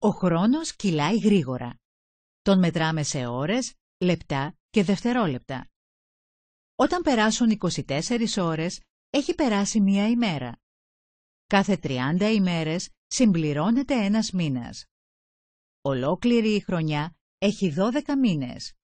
Ο χρόνος κυλάει γρήγορα. Τον μετράμε σε ώρες, λεπτά και δευτερόλεπτα. Όταν περάσουν 24 ώρες, έχει περάσει μία ημέρα. Κάθε 30 ημέρες συμπληρώνεται ένας μήνας. Ολόκληρη η χρονιά έχει 12 μήνες.